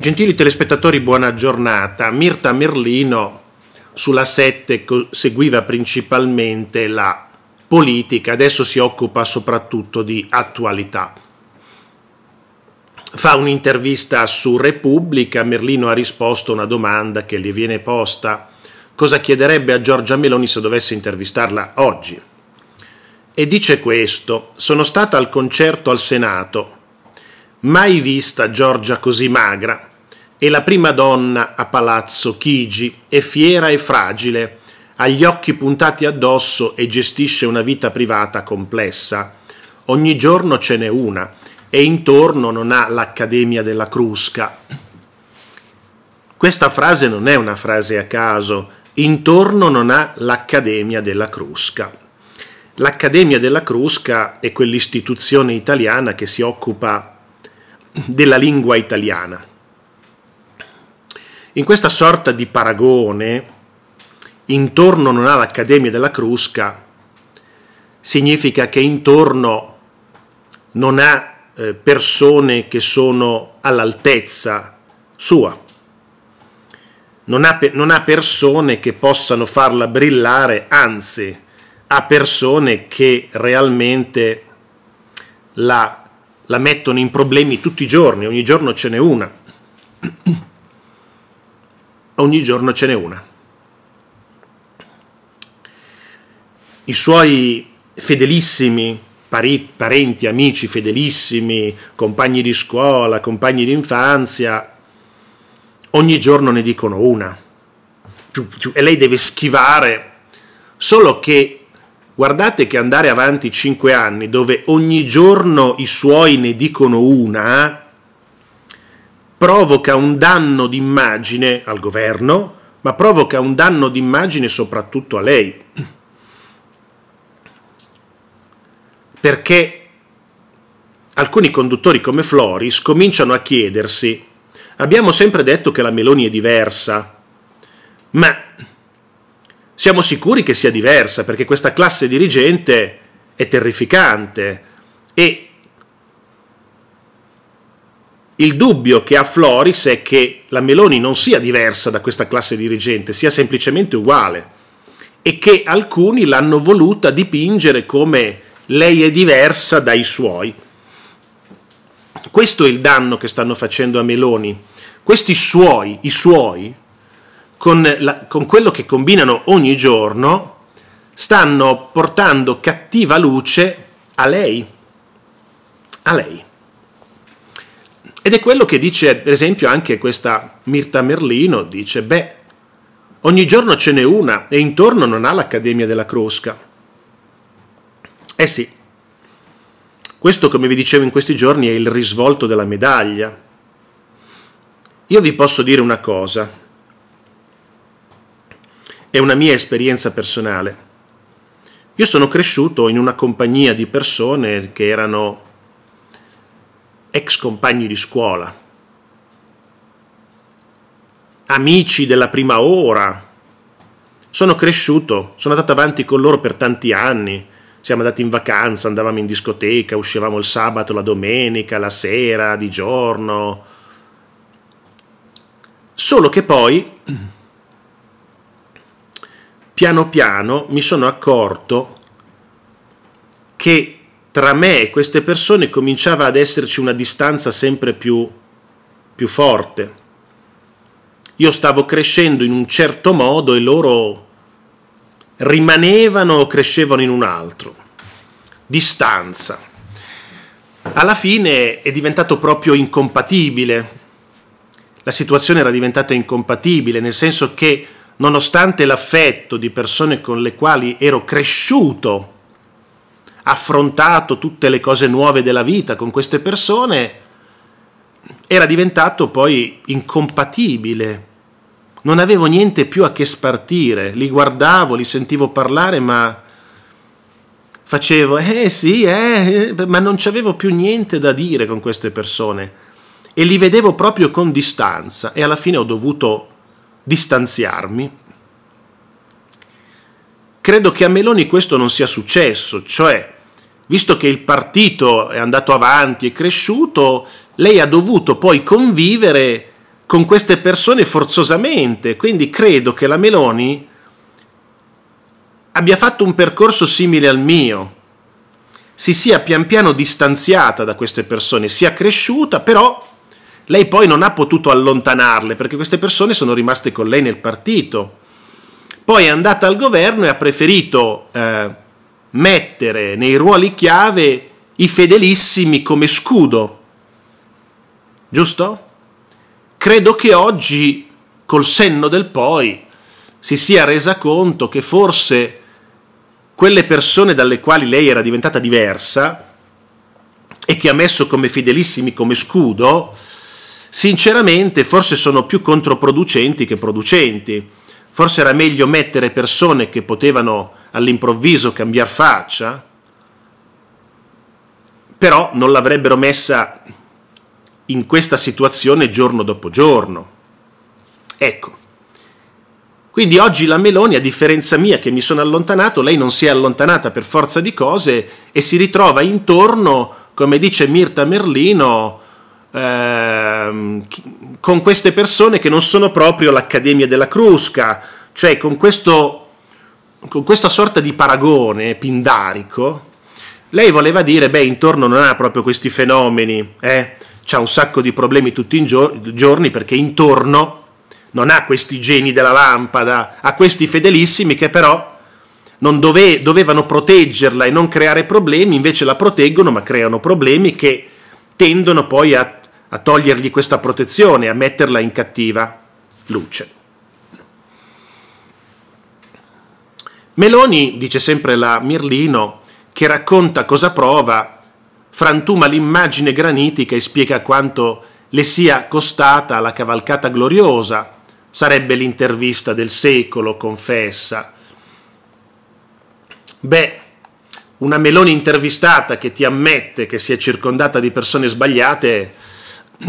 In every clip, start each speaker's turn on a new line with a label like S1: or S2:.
S1: Gentili telespettatori, buona giornata. Mirta Merlino sulla 7 seguiva principalmente la politica, adesso si occupa soprattutto di attualità. Fa un'intervista su Repubblica, Merlino ha risposto a una domanda che gli viene posta, cosa chiederebbe a Giorgia Meloni se dovesse intervistarla oggi. E dice questo, sono stata al concerto al Senato, mai vista Giorgia così magra, e la prima donna a Palazzo Chigi, è fiera e fragile, ha gli occhi puntati addosso e gestisce una vita privata complessa. Ogni giorno ce n'è una e intorno non ha l'Accademia della Crusca. Questa frase non è una frase a caso, intorno non ha l'Accademia della Crusca. L'Accademia della Crusca è quell'istituzione italiana che si occupa della lingua italiana in questa sorta di paragone, intorno non ha l'Accademia della Crusca, significa che intorno non ha eh, persone che sono all'altezza sua, non ha, non ha persone che possano farla brillare, anzi ha persone che realmente la, la mettono in problemi tutti i giorni, ogni giorno ce n'è una ogni giorno ce n'è una. I suoi fedelissimi parenti, amici fedelissimi, compagni di scuola, compagni di infanzia, ogni giorno ne dicono una. E lei deve schivare, solo che guardate che andare avanti cinque anni dove ogni giorno i suoi ne dicono una, provoca un danno d'immagine al governo, ma provoca un danno d'immagine soprattutto a lei. Perché alcuni conduttori come Floris cominciano a chiedersi, abbiamo sempre detto che la Meloni è diversa, ma siamo sicuri che sia diversa perché questa classe dirigente è terrificante e il dubbio che ha Floris è che la Meloni non sia diversa da questa classe dirigente, sia semplicemente uguale e che alcuni l'hanno voluta dipingere come lei è diversa dai suoi. Questo è il danno che stanno facendo a Meloni. Questi suoi, i suoi, con, la, con quello che combinano ogni giorno, stanno portando cattiva luce a lei. A lei. Ed è quello che dice, ad esempio, anche questa Mirta Merlino, dice, beh, ogni giorno ce n'è una e intorno non ha l'Accademia della Crosca. Eh sì, questo, come vi dicevo in questi giorni, è il risvolto della medaglia. Io vi posso dire una cosa, è una mia esperienza personale. Io sono cresciuto in una compagnia di persone che erano ex compagni di scuola, amici della prima ora. Sono cresciuto, sono andato avanti con loro per tanti anni. Siamo andati in vacanza, andavamo in discoteca, uscivamo il sabato, la domenica, la sera, di giorno. Solo che poi, piano piano, mi sono accorto che tra me e queste persone cominciava ad esserci una distanza sempre più, più forte. Io stavo crescendo in un certo modo e loro rimanevano o crescevano in un altro. Distanza. Alla fine è diventato proprio incompatibile. La situazione era diventata incompatibile, nel senso che nonostante l'affetto di persone con le quali ero cresciuto, affrontato tutte le cose nuove della vita con queste persone, era diventato poi incompatibile. Non avevo niente più a che spartire, li guardavo, li sentivo parlare, ma facevo, eh sì, eh, ma non c'avevo più niente da dire con queste persone e li vedevo proprio con distanza e alla fine ho dovuto distanziarmi Credo che a Meloni questo non sia successo, cioè visto che il partito è andato avanti, è cresciuto, lei ha dovuto poi convivere con queste persone forzosamente, quindi credo che la Meloni abbia fatto un percorso simile al mio, si sia pian piano distanziata da queste persone, sia cresciuta, però lei poi non ha potuto allontanarle perché queste persone sono rimaste con lei nel partito. Poi è andata al governo e ha preferito eh, mettere nei ruoli chiave i fedelissimi come scudo. Giusto? Credo che oggi, col senno del poi, si sia resa conto che forse quelle persone dalle quali lei era diventata diversa e che ha messo come fidelissimi come scudo, sinceramente forse sono più controproducenti che producenti. Forse era meglio mettere persone che potevano all'improvviso cambiare faccia, però non l'avrebbero messa in questa situazione giorno dopo giorno. Ecco, quindi oggi la Meloni, a differenza mia che mi sono allontanato, lei non si è allontanata per forza di cose e si ritrova intorno, come dice Mirta Merlino, Ehm, con queste persone che non sono proprio l'Accademia della Crusca, cioè con, questo, con questa sorta di paragone pindarico, lei voleva dire, beh, intorno non ha proprio questi fenomeni, eh? ha un sacco di problemi tutti i giorni perché intorno non ha questi geni della lampada, ha questi fedelissimi che però non dove, dovevano proteggerla e non creare problemi, invece la proteggono ma creano problemi che tendono poi a a togliergli questa protezione, a metterla in cattiva luce. Meloni, dice sempre la Mirlino, che racconta cosa prova, frantuma l'immagine granitica e spiega quanto le sia costata la cavalcata gloriosa, sarebbe l'intervista del secolo, confessa. Beh, una Meloni intervistata che ti ammette che si è circondata di persone sbagliate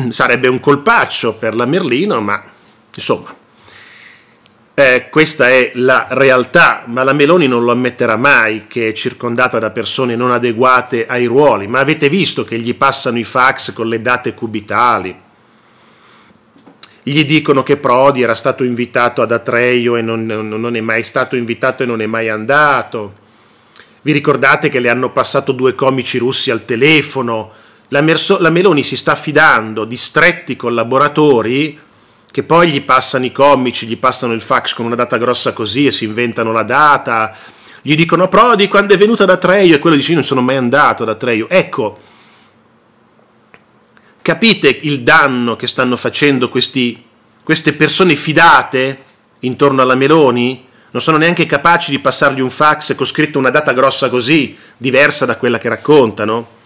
S1: sarebbe un colpaccio per la Merlino, ma insomma, eh, questa è la realtà, ma la Meloni non lo ammetterà mai che è circondata da persone non adeguate ai ruoli, ma avete visto che gli passano i fax con le date cubitali, gli dicono che Prodi era stato invitato ad Atreio e non, non è mai stato invitato e non è mai andato. Vi ricordate che le hanno passato due comici russi al telefono la, Merso- la Meloni si sta fidando di stretti collaboratori che poi gli passano i comici, gli passano il fax con una data grossa così e si inventano la data, gli dicono Prodi quando è venuta da Treio e quello dice io non sono mai andato da Treio. Ecco, capite il danno che stanno facendo questi, queste persone fidate intorno alla Meloni? Non sono neanche capaci di passargli un fax con scritto una data grossa così, diversa da quella che raccontano?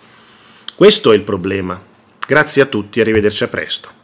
S1: Questo è il problema. Grazie a tutti, arrivederci a presto.